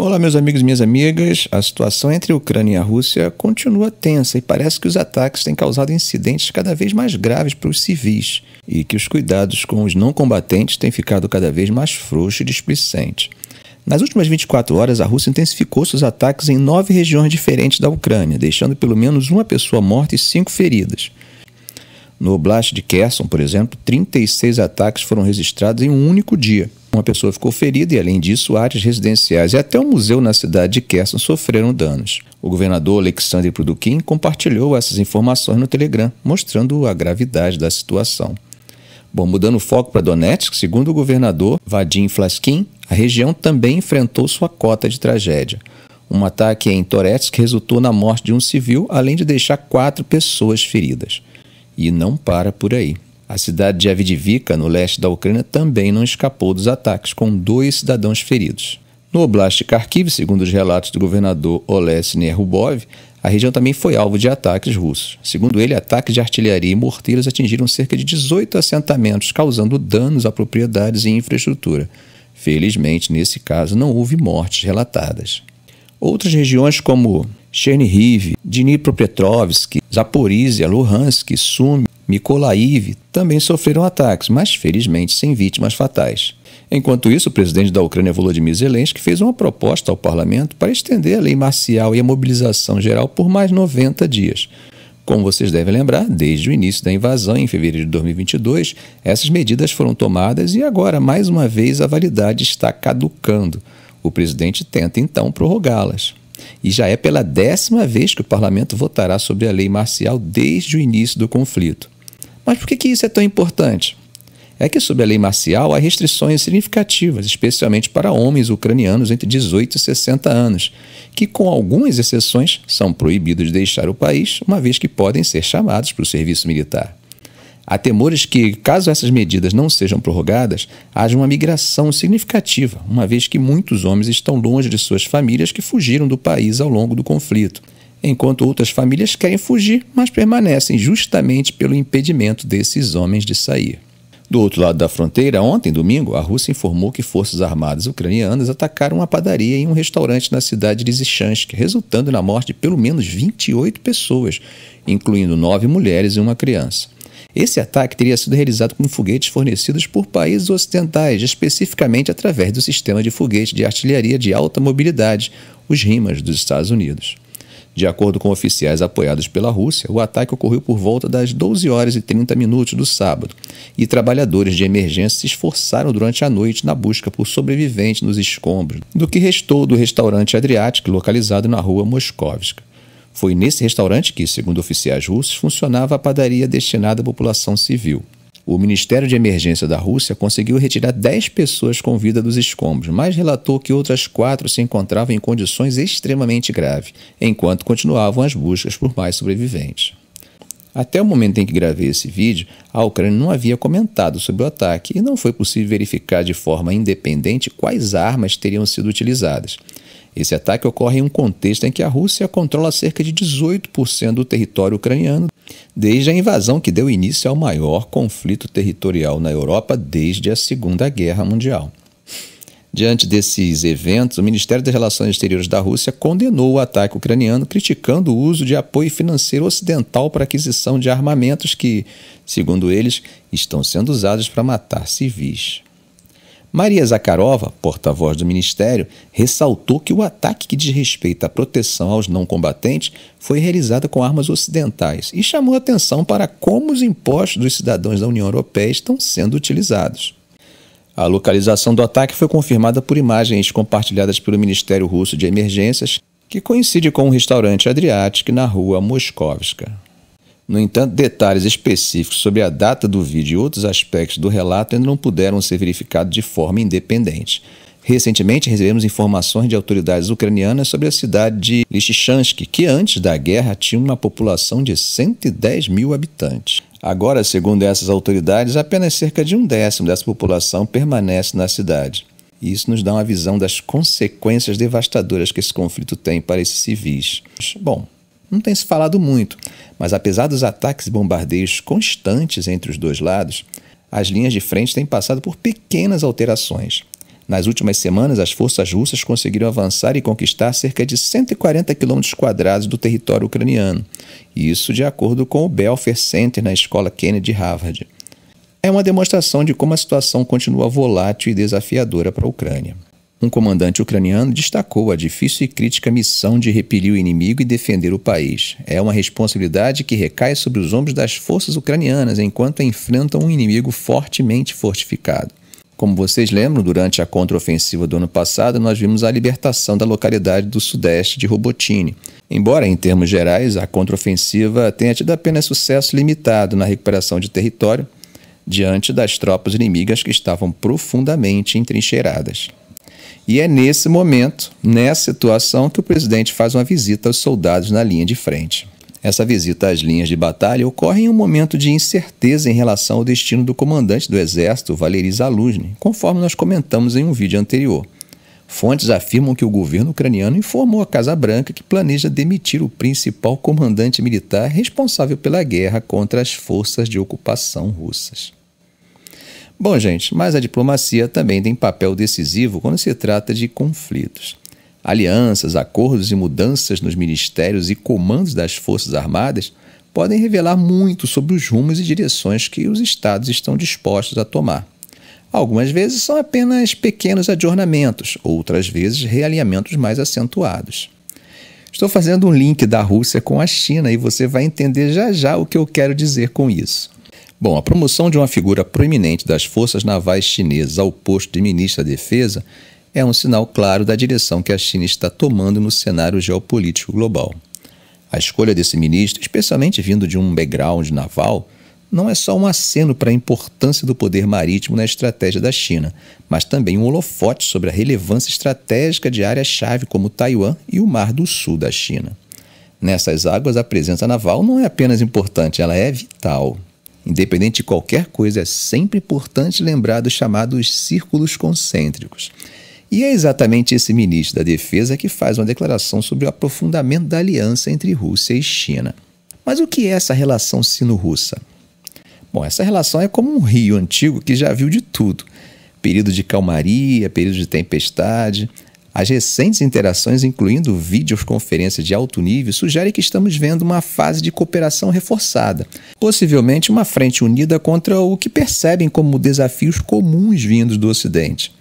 Olá, meus amigos e minhas amigas. A situação entre a Ucrânia e a Rússia continua tensa e parece que os ataques têm causado incidentes cada vez mais graves para os civis e que os cuidados com os não combatentes têm ficado cada vez mais frouxos e displicentes. Nas últimas 24 horas, a Rússia intensificou seus ataques em nove regiões diferentes da Ucrânia, deixando pelo menos uma pessoa morta e cinco feridas. No Oblast de Kherson, por exemplo, 36 ataques foram registrados em um único dia. Uma pessoa ficou ferida e, além disso, áreas residenciais e até um museu na cidade de Kherson sofreram danos. O governador Alexandre Prudukin compartilhou essas informações no Telegram, mostrando a gravidade da situação. Bom, mudando o foco para Donetsk, segundo o governador Vadim Flaskin, a região também enfrentou sua cota de tragédia. Um ataque em Toretsk resultou na morte de um civil, além de deixar quatro pessoas feridas. E não para por aí. A cidade de Avdiivka, no leste da Ucrânia, também não escapou dos ataques, com dois cidadãos feridos. No Oblast Kharkiv, segundo os relatos do governador Olesny Nerubov, a região também foi alvo de ataques russos. Segundo ele, ataques de artilharia e morteiros atingiram cerca de 18 assentamentos, causando danos a propriedades e infraestrutura. Felizmente, nesse caso, não houve mortes relatadas. Outras regiões como Chernihiv, Dnipropetrovsk, Zaporizhia, Luhansk, Sumy, Mykolaiv também sofreram ataques, mas felizmente sem vítimas fatais. Enquanto isso, o presidente da Ucrânia Volodymyr Zelensky fez uma proposta ao parlamento para estender a lei marcial e a mobilização geral por mais 90 dias. Como vocês devem lembrar, desde o início da invasão, em fevereiro de 2022, essas medidas foram tomadas e agora, mais uma vez, a validade está caducando. O presidente tenta então prorrogá-las. E já é pela décima vez que o parlamento votará sobre a lei marcial desde o início do conflito. Mas por que, que isso é tão importante? É que, sob a lei marcial, há restrições significativas, especialmente para homens ucranianos entre 18 e 60 anos, que, com algumas exceções, são proibidos de deixar o país, uma vez que podem ser chamados para o serviço militar. Há temores que, caso essas medidas não sejam prorrogadas, haja uma migração significativa, uma vez que muitos homens estão longe de suas famílias que fugiram do país ao longo do conflito enquanto outras famílias querem fugir, mas permanecem justamente pelo impedimento desses homens de sair. Do outro lado da fronteira, ontem, domingo, a Rússia informou que forças armadas ucranianas atacaram uma padaria e um restaurante na cidade de Zichansk, resultando na morte de pelo menos 28 pessoas, incluindo nove mulheres e uma criança. Esse ataque teria sido realizado com foguetes fornecidos por países ocidentais, especificamente através do sistema de foguete de artilharia de alta mobilidade, os RIMAS dos Estados Unidos. De acordo com oficiais apoiados pela Rússia, o ataque ocorreu por volta das 12 horas e 30 minutos do sábado, e trabalhadores de emergência se esforçaram durante a noite na busca por sobreviventes nos escombros do que restou do restaurante Adriático, localizado na rua Moskovska. Foi nesse restaurante que, segundo oficiais russos, funcionava a padaria destinada à população civil. O Ministério de Emergência da Rússia conseguiu retirar 10 pessoas com vida dos escombros, mas relatou que outras quatro se encontravam em condições extremamente graves, enquanto continuavam as buscas por mais sobreviventes. Até o momento em que gravei esse vídeo, a Ucrânia não havia comentado sobre o ataque e não foi possível verificar de forma independente quais armas teriam sido utilizadas. Esse ataque ocorre em um contexto em que a Rússia controla cerca de 18% do território ucraniano desde a invasão que deu início ao maior conflito territorial na Europa desde a Segunda Guerra Mundial. Diante desses eventos, o Ministério das Relações Exteriores da Rússia condenou o ataque ucraniano, criticando o uso de apoio financeiro ocidental para aquisição de armamentos que, segundo eles, estão sendo usados para matar civis. Maria Zakharova, porta-voz do ministério, ressaltou que o ataque que diz respeito à proteção aos não combatentes foi realizado com armas ocidentais e chamou atenção para como os impostos dos cidadãos da União Europeia estão sendo utilizados. A localização do ataque foi confirmada por imagens compartilhadas pelo Ministério Russo de Emergências, que coincide com um restaurante Adriatic na rua Moskovska. No entanto, detalhes específicos sobre a data do vídeo e outros aspectos do relato ainda não puderam ser verificados de forma independente. Recentemente, recebemos informações de autoridades ucranianas sobre a cidade de Lysychansk, que antes da guerra tinha uma população de 110 mil habitantes. Agora, segundo essas autoridades, apenas cerca de um décimo dessa população permanece na cidade. isso nos dá uma visão das consequências devastadoras que esse conflito tem para esses civis. Bom, não tem se falado muito, mas apesar dos ataques e bombardeios constantes entre os dois lados, as linhas de frente têm passado por pequenas alterações. Nas últimas semanas, as forças russas conseguiram avançar e conquistar cerca de 140 km do território ucraniano, isso de acordo com o Belfer Center na escola Kennedy Harvard. É uma demonstração de como a situação continua volátil e desafiadora para a Ucrânia um comandante ucraniano destacou a difícil e crítica missão de repelir o inimigo e defender o país. É uma responsabilidade que recai sobre os ombros das forças ucranianas enquanto enfrentam um inimigo fortemente fortificado. Como vocês lembram, durante a contraofensiva do ano passado, nós vimos a libertação da localidade do sudeste de Robotini. Embora, em termos gerais, a contraofensiva tenha tido apenas sucesso limitado na recuperação de território diante das tropas inimigas que estavam profundamente entrincheiradas. E é nesse momento, nessa situação, que o presidente faz uma visita aos soldados na linha de frente. Essa visita às linhas de batalha ocorre em um momento de incerteza em relação ao destino do comandante do Exército, Valery Zaluzny, conforme nós comentamos em um vídeo anterior. Fontes afirmam que o governo ucraniano informou a Casa Branca que planeja demitir o principal comandante militar responsável pela guerra contra as forças de ocupação russas. Bom, gente, mas a diplomacia também tem papel decisivo quando se trata de conflitos. Alianças, acordos e mudanças nos ministérios e comandos das Forças Armadas podem revelar muito sobre os rumos e direções que os estados estão dispostos a tomar. Algumas vezes são apenas pequenos adjornamentos, outras vezes realinhamentos mais acentuados. Estou fazendo um link da Rússia com a China e você vai entender já já o que eu quero dizer com isso. Bom, a promoção de uma figura proeminente das forças navais chinesas ao posto de ministro da Defesa é um sinal claro da direção que a China está tomando no cenário geopolítico global. A escolha desse ministro, especialmente vindo de um background naval, não é só um aceno para a importância do poder marítimo na estratégia da China, mas também um holofote sobre a relevância estratégica de áreas-chave como Taiwan e o Mar do Sul da China. Nessas águas, a presença naval não é apenas importante, ela é vital. Independente de qualquer coisa, é sempre importante lembrar dos chamados círculos concêntricos. E é exatamente esse ministro da Defesa que faz uma declaração sobre o aprofundamento da aliança entre Rússia e China. Mas o que é essa relação sino-russa? Bom, essa relação é como um rio antigo que já viu de tudo: período de calmaria, período de tempestade, as recentes interações, incluindo videoconferências de alto nível, sugerem que estamos vendo uma fase de cooperação reforçada, possivelmente uma frente unida contra o que percebem como desafios comuns vindos do Ocidente.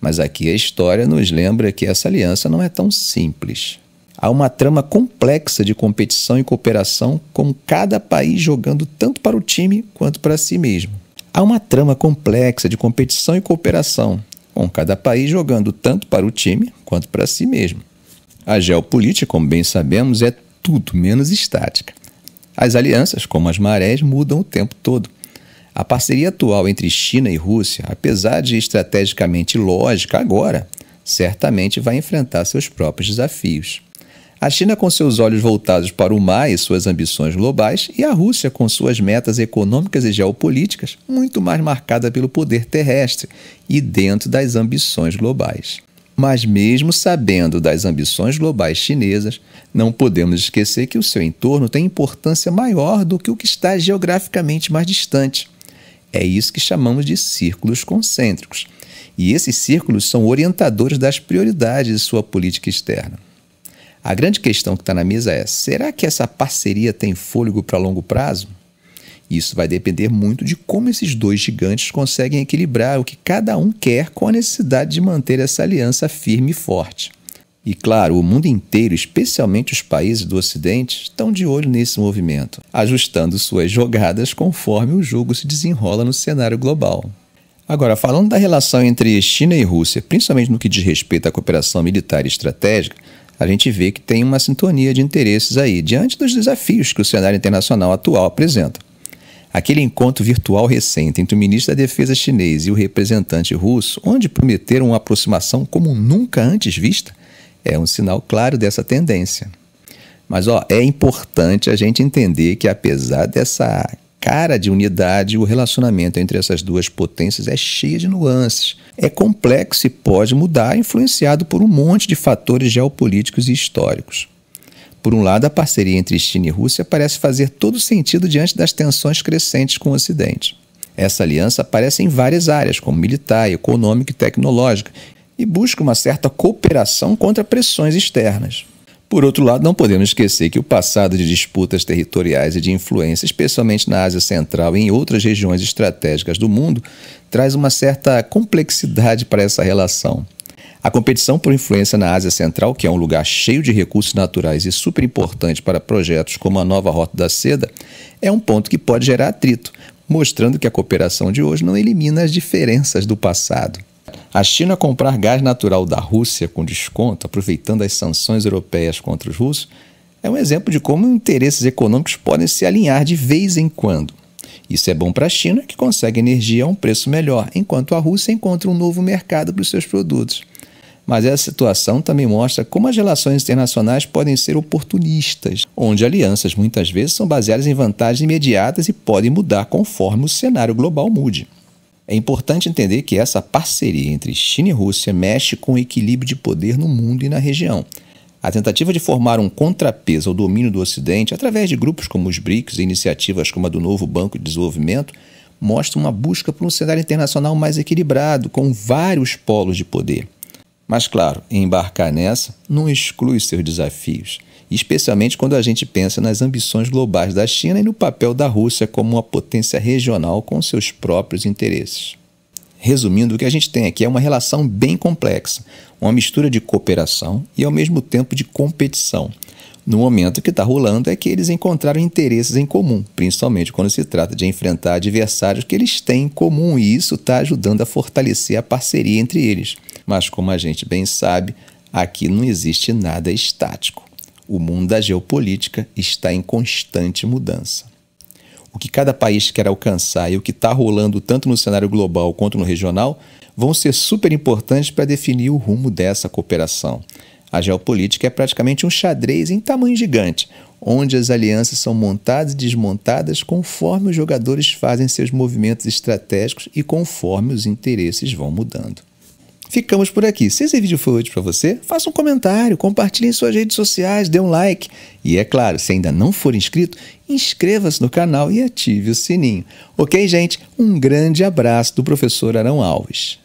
Mas aqui a história nos lembra que essa aliança não é tão simples. Há uma trama complexa de competição e cooperação, com cada país jogando tanto para o time quanto para si mesmo. Há uma trama complexa de competição e cooperação, com cada país jogando tanto para o time quanto para si mesmo. A geopolítica, como bem sabemos, é tudo menos estática. As alianças, como as marés, mudam o tempo todo. A parceria atual entre China e Rússia, apesar de estrategicamente lógica agora, certamente vai enfrentar seus próprios desafios. A China com seus olhos voltados para o mar e suas ambições globais, e a Rússia com suas metas econômicas e geopolíticas, muito mais marcada pelo poder terrestre e dentro das ambições globais. Mas, mesmo sabendo das ambições globais chinesas, não podemos esquecer que o seu entorno tem importância maior do que o que está geograficamente mais distante. É isso que chamamos de círculos concêntricos. E esses círculos são orientadores das prioridades de sua política externa. A grande questão que está na mesa é: será que essa parceria tem fôlego para longo prazo? Isso vai depender muito de como esses dois gigantes conseguem equilibrar o que cada um quer com a necessidade de manter essa aliança firme e forte. E claro, o mundo inteiro, especialmente os países do Ocidente, estão de olho nesse movimento, ajustando suas jogadas conforme o jogo se desenrola no cenário global. Agora, falando da relação entre China e Rússia, principalmente no que diz respeito à cooperação militar e estratégica, a gente vê que tem uma sintonia de interesses aí, diante dos desafios que o cenário internacional atual apresenta. Aquele encontro virtual recente entre o ministro da Defesa chinês e o representante russo, onde prometeram uma aproximação como nunca antes vista, é um sinal claro dessa tendência. Mas ó, é importante a gente entender que, apesar dessa cara de unidade, o relacionamento entre essas duas potências é cheio de nuances. É complexo e pode mudar, influenciado por um monte de fatores geopolíticos e históricos. Por um lado, a parceria entre China e Rússia parece fazer todo sentido diante das tensões crescentes com o Ocidente. Essa aliança aparece em várias áreas, como militar, econômica e tecnológica, e busca uma certa cooperação contra pressões externas. Por outro lado, não podemos esquecer que o passado de disputas territoriais e de influência, especialmente na Ásia Central e em outras regiões estratégicas do mundo, traz uma certa complexidade para essa relação. A competição por influência na Ásia Central, que é um lugar cheio de recursos naturais e super importante para projetos como a nova Rota da Seda, é um ponto que pode gerar atrito, mostrando que a cooperação de hoje não elimina as diferenças do passado. A China comprar gás natural da Rússia com desconto, aproveitando as sanções europeias contra os russos, é um exemplo de como interesses econômicos podem se alinhar de vez em quando. Isso é bom para a China, que consegue energia a um preço melhor, enquanto a Rússia encontra um novo mercado para os seus produtos. Mas essa situação também mostra como as relações internacionais podem ser oportunistas, onde alianças muitas vezes são baseadas em vantagens imediatas e podem mudar conforme o cenário global mude. É importante entender que essa parceria entre China e Rússia mexe com o equilíbrio de poder no mundo e na região. A tentativa de formar um contrapeso ao domínio do Ocidente, através de grupos como os BRICS e iniciativas como a do novo Banco de Desenvolvimento, mostra uma busca por um cenário internacional mais equilibrado, com vários polos de poder. Mas, claro, embarcar nessa não exclui seus desafios especialmente quando a gente pensa nas ambições globais da China e no papel da Rússia como uma potência regional com seus próprios interesses. Resumindo, o que a gente tem aqui é uma relação bem complexa, uma mistura de cooperação e ao mesmo tempo de competição. No momento que está rolando é que eles encontraram interesses em comum, principalmente quando se trata de enfrentar adversários que eles têm em comum, e isso está ajudando a fortalecer a parceria entre eles. Mas, como a gente bem sabe, aqui não existe nada estático. O mundo da geopolítica está em constante mudança. O que cada país quer alcançar e o que está rolando tanto no cenário global quanto no regional vão ser super importantes para definir o rumo dessa cooperação. A geopolítica é praticamente um xadrez em tamanho gigante, onde as alianças são montadas e desmontadas conforme os jogadores fazem seus movimentos estratégicos e conforme os interesses vão mudando. Ficamos por aqui. Se esse vídeo foi útil para você, faça um comentário, compartilhe em suas redes sociais, dê um like. E é claro, se ainda não for inscrito, inscreva-se no canal e ative o sininho. Ok, gente? Um grande abraço do professor Arão Alves.